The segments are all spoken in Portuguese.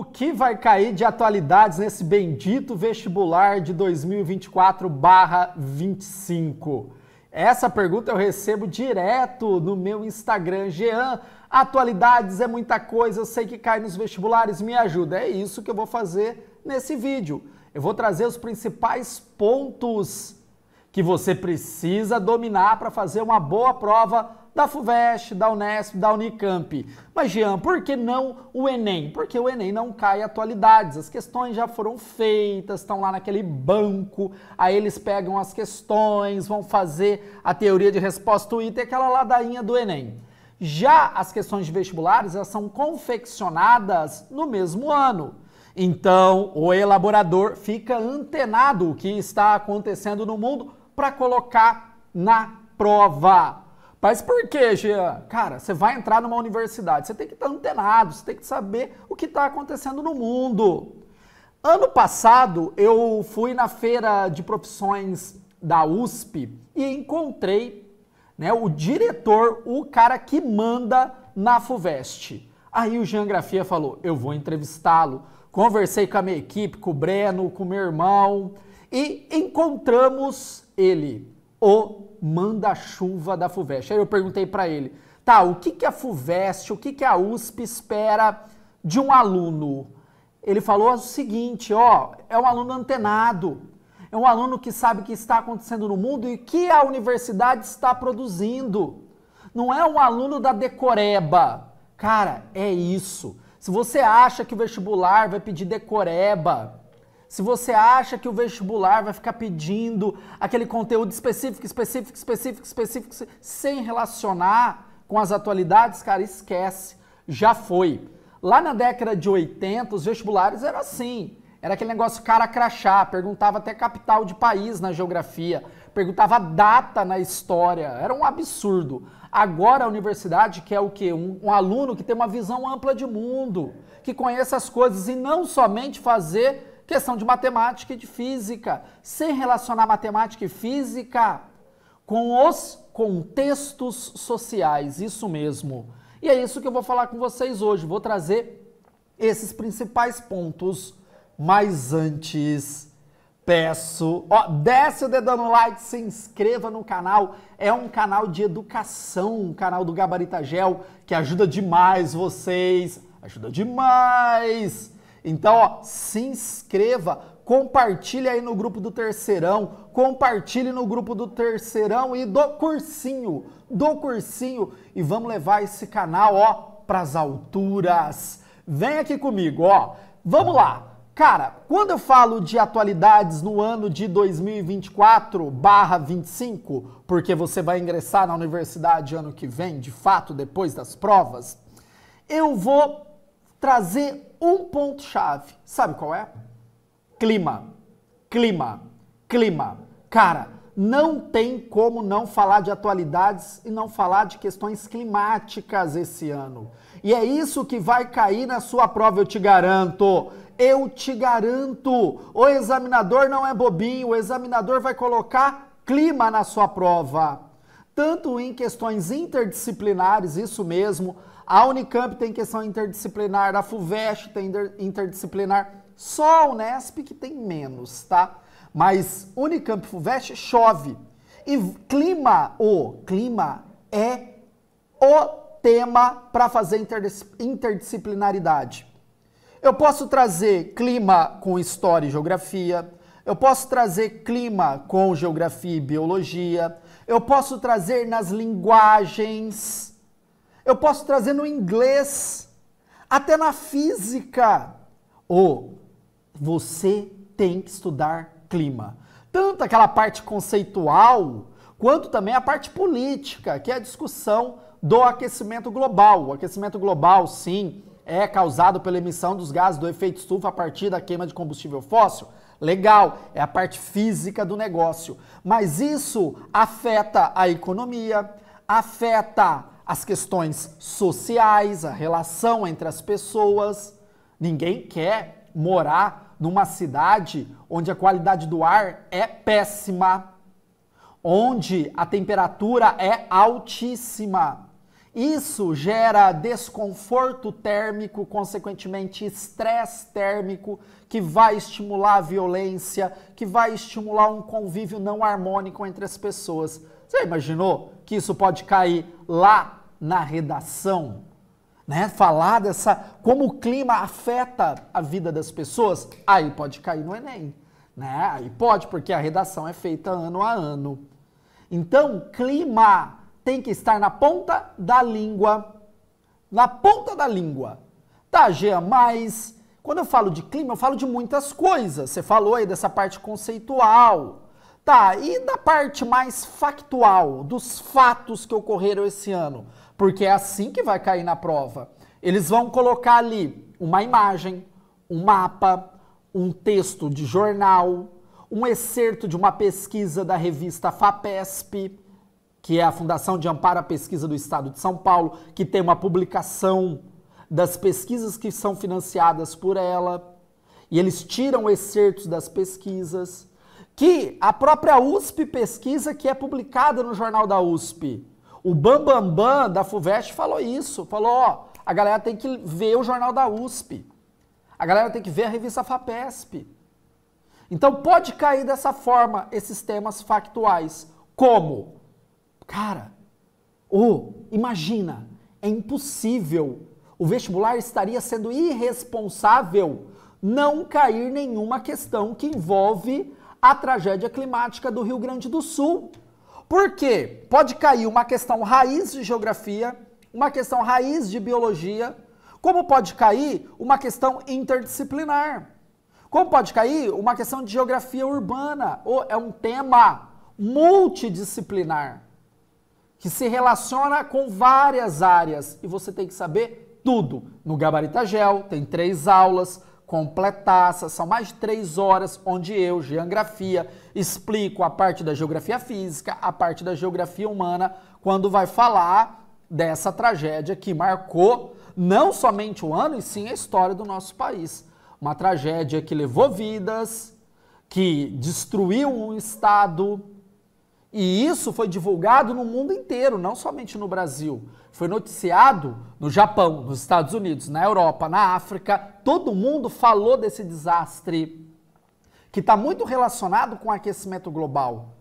O que vai cair de atualidades nesse bendito vestibular de 2024/25? Essa pergunta eu recebo direto no meu Instagram, Jean. Atualidades é muita coisa, eu sei que cai nos vestibulares, me ajuda. É isso que eu vou fazer nesse vídeo. Eu vou trazer os principais pontos que você precisa dominar para fazer uma boa prova da FUVEST, da Unesp, da Unicamp. Mas, Jean, por que não o Enem? Porque o Enem não cai atualidades. As questões já foram feitas, estão lá naquele banco, aí eles pegam as questões, vão fazer a teoria de resposta Twitter, aquela ladainha do Enem. Já as questões de vestibulares, elas são confeccionadas no mesmo ano. Então, o elaborador fica antenado o que está acontecendo no mundo para colocar na prova. Mas por que, Jean? Cara, você vai entrar numa universidade, você tem que estar antenado, você tem que saber o que está acontecendo no mundo. Ano passado, eu fui na feira de profissões da USP e encontrei né, o diretor, o cara que manda na FUVEST. Aí o Jean Grafia falou: eu vou entrevistá-lo. Conversei com a minha equipe, com o Breno, com o meu irmão e encontramos ele o manda-chuva da FUVEST. Aí eu perguntei para ele, tá, o que, que a FUVEST, o que, que a USP espera de um aluno? Ele falou o seguinte, ó, é um aluno antenado, é um aluno que sabe o que está acontecendo no mundo e que a universidade está produzindo. Não é um aluno da decoreba. Cara, é isso. Se você acha que o vestibular vai pedir decoreba, se você acha que o vestibular vai ficar pedindo aquele conteúdo específico, específico, específico, específico, sem relacionar com as atualidades, cara, esquece. Já foi. Lá na década de 80, os vestibulares eram assim. Era aquele negócio cara crachá, perguntava até capital de país na geografia, perguntava data na história, era um absurdo. Agora a universidade quer o quê? Um, um aluno que tem uma visão ampla de mundo, que conheça as coisas e não somente fazer Questão de matemática e de física. Sem relacionar matemática e física com os contextos sociais, isso mesmo. E é isso que eu vou falar com vocês hoje. Vou trazer esses principais pontos. Mas antes, peço, ó, desce o dedão no like, se inscreva no canal. É um canal de educação, um canal do Gabarita Gel, que ajuda demais vocês, ajuda demais então, ó, se inscreva, compartilhe aí no grupo do Terceirão, compartilhe no grupo do Terceirão e do cursinho, do cursinho e vamos levar esse canal, ó, pras alturas. Vem aqui comigo, ó. Vamos lá. Cara, quando eu falo de atualidades no ano de 2024/25, porque você vai ingressar na universidade ano que vem, de fato, depois das provas, eu vou trazer um ponto-chave. Sabe qual é? Clima. Clima. Clima. Cara, não tem como não falar de atualidades e não falar de questões climáticas esse ano. E é isso que vai cair na sua prova, eu te garanto. Eu te garanto. O examinador não é bobinho, o examinador vai colocar clima na sua prova. Tanto em questões interdisciplinares, isso mesmo, a Unicamp tem questão interdisciplinar, a FUVEST tem interdisciplinar, só a Unesp que tem menos, tá? Mas Unicamp FUVEST chove. E clima, o clima é o tema para fazer interdisciplinaridade. Eu posso trazer clima com história e geografia, eu posso trazer clima com geografia e biologia, eu posso trazer nas linguagens eu posso trazer no inglês, até na física. Ou você tem que estudar clima. Tanto aquela parte conceitual, quanto também a parte política, que é a discussão do aquecimento global. O aquecimento global, sim, é causado pela emissão dos gases do efeito estufa a partir da queima de combustível fóssil. Legal, é a parte física do negócio. Mas isso afeta a economia, afeta as questões sociais, a relação entre as pessoas. Ninguém quer morar numa cidade onde a qualidade do ar é péssima, onde a temperatura é altíssima. Isso gera desconforto térmico, consequentemente estresse térmico, que vai estimular a violência, que vai estimular um convívio não harmônico entre as pessoas. Você imaginou que isso pode cair lá na redação, né? Falar dessa como o clima afeta a vida das pessoas, aí pode cair no Enem, né? Aí pode, porque a redação é feita ano a ano. Então, clima tem que estar na ponta da língua, na ponta da língua. Tá, Jean, mas quando eu falo de clima, eu falo de muitas coisas. Você falou aí dessa parte conceitual, Tá, e da parte mais factual, dos fatos que ocorreram esse ano? Porque é assim que vai cair na prova. Eles vão colocar ali uma imagem, um mapa, um texto de jornal, um excerto de uma pesquisa da revista FAPESP, que é a Fundação de Amparo à Pesquisa do Estado de São Paulo, que tem uma publicação das pesquisas que são financiadas por ela, e eles tiram excertos das pesquisas que a própria USP pesquisa que é publicada no jornal da USP. O Bambambam Bam Bam da FUVEST falou isso, falou, ó, a galera tem que ver o jornal da USP. A galera tem que ver a revista FAPESP. Então pode cair dessa forma esses temas factuais. Como? Cara, oh, imagina, é impossível. O vestibular estaria sendo irresponsável não cair nenhuma questão que envolve a tragédia climática do Rio Grande do Sul. Porque pode cair uma questão raiz de geografia, uma questão raiz de biologia, como pode cair uma questão interdisciplinar. Como pode cair uma questão de geografia urbana, ou é um tema multidisciplinar que se relaciona com várias áreas e você tem que saber tudo. No Gabarita Gel tem três aulas, completaça. São mais de três horas onde eu, Geografia, explico a parte da geografia física, a parte da geografia humana, quando vai falar dessa tragédia que marcou não somente o ano, e sim a história do nosso país. Uma tragédia que levou vidas, que destruiu um estado, e isso foi divulgado no mundo inteiro, não somente no Brasil. Foi noticiado no Japão, nos Estados Unidos, na Europa, na África. Todo mundo falou desse desastre, que está muito relacionado com o aquecimento global,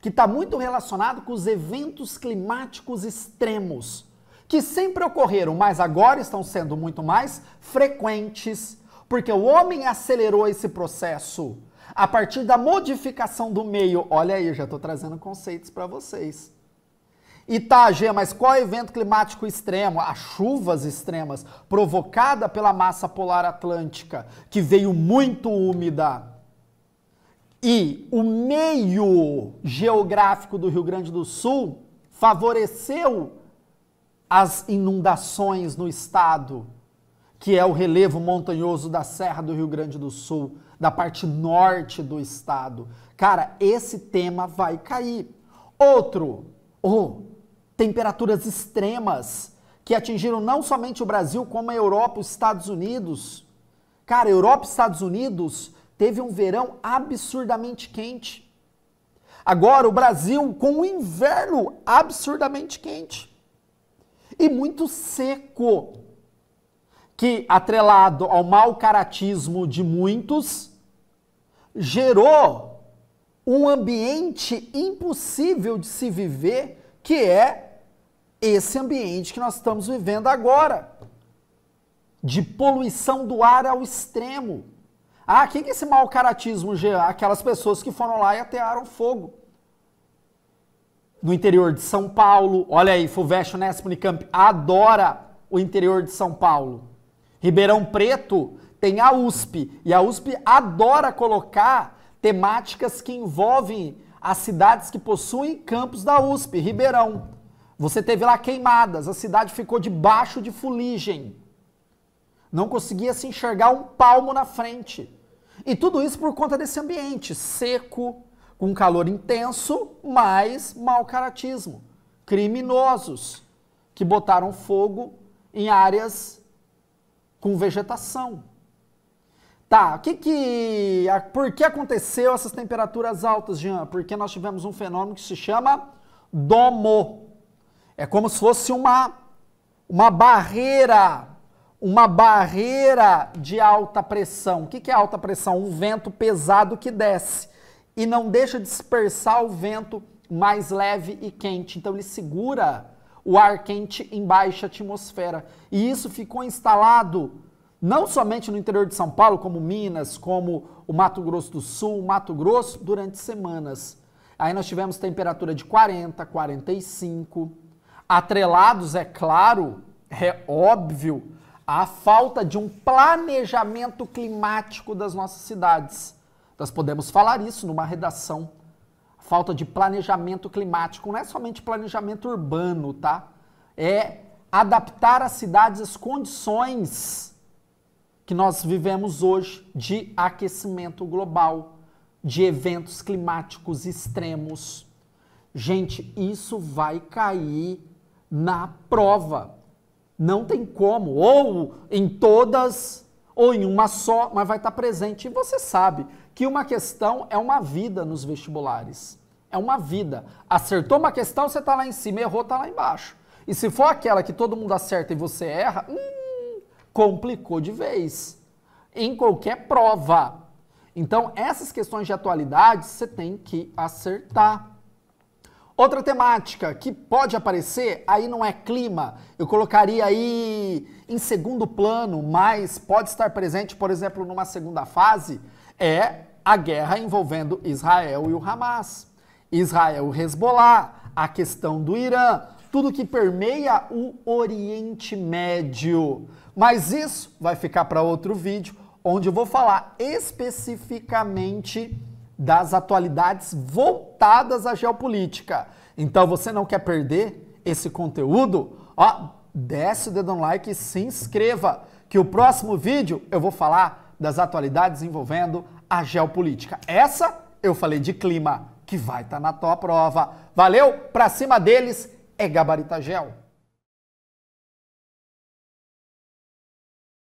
que está muito relacionado com os eventos climáticos extremos, que sempre ocorreram, mas agora estão sendo muito mais frequentes, porque o homem acelerou esse processo a partir da modificação do meio. Olha aí, eu já estou trazendo conceitos para vocês. Tá, Gê, mas qual é o evento climático extremo? As chuvas extremas provocada pela massa polar atlântica, que veio muito úmida. E o meio geográfico do Rio Grande do Sul favoreceu as inundações no estado que é o relevo montanhoso da Serra do Rio Grande do Sul, da parte norte do estado. Cara, esse tema vai cair. Outro, oh, temperaturas extremas que atingiram não somente o Brasil, como a Europa, os Estados Unidos. Cara, Europa e Estados Unidos teve um verão absurdamente quente. Agora o Brasil com um inverno absurdamente quente e muito seco que, atrelado ao mau caratismo de muitos, gerou um ambiente impossível de se viver, que é esse ambiente que nós estamos vivendo agora. De poluição do ar ao extremo. Ah, o que, esse mau caratismo gerou? Aquelas pessoas que foram lá e atearam fogo. No interior de São Paulo, olha aí, Fulvestre Unesp Unicamp adora o interior de São Paulo. Ribeirão Preto tem a USP e a USP adora colocar temáticas que envolvem as cidades que possuem campos da USP, Ribeirão. Você teve lá queimadas, a cidade ficou debaixo de fuligem. Não conseguia se enxergar um palmo na frente. E tudo isso por conta desse ambiente seco, com calor intenso, mas mau caratismo. Criminosos que botaram fogo em áreas com vegetação. Tá, que que, a, por que aconteceu essas temperaturas altas, Jean? Porque nós tivemos um fenômeno que se chama domo. É como se fosse uma, uma barreira, uma barreira de alta pressão. O que, que é alta pressão? Um vento pesado que desce e não deixa dispersar o vento mais leve e quente. Então ele segura o ar quente em baixa atmosfera. E isso ficou instalado não somente no interior de São Paulo, como Minas, como o Mato Grosso do Sul, Mato Grosso, durante semanas. Aí nós tivemos temperatura de 40, 45, atrelados, é claro, é óbvio, a falta de um planejamento climático das nossas cidades. Nós podemos falar isso numa redação falta de planejamento climático. Não é somente planejamento urbano, tá? É adaptar as cidades às condições que nós vivemos hoje de aquecimento global, de eventos climáticos extremos. Gente, isso vai cair na prova. Não tem como, ou em todas, ou em uma só, mas vai estar presente. E você sabe que uma questão é uma vida nos vestibulares. É uma vida. Acertou uma questão, você está lá em cima, errou, está lá embaixo. E se for aquela que todo mundo acerta e você erra, hum, complicou de vez. Em qualquer prova. Então, essas questões de atualidade você tem que acertar. Outra temática que pode aparecer, aí não é clima, eu colocaria aí em segundo plano, mas pode estar presente, por exemplo, numa segunda fase, é a guerra envolvendo Israel e o Hamas, Israel e Hezbollah, a questão do Irã, tudo que permeia o Oriente Médio. Mas isso vai ficar para outro vídeo, onde eu vou falar especificamente das atualidades voltadas à geopolítica. Então você não quer perder esse conteúdo? Ó, desce o dedo no like e se inscreva, que o próximo vídeo eu vou falar das atualidades envolvendo a geopolítica. Essa eu falei de clima, que vai estar tá na tua prova. Valeu, pra cima deles é Gabarita Gel.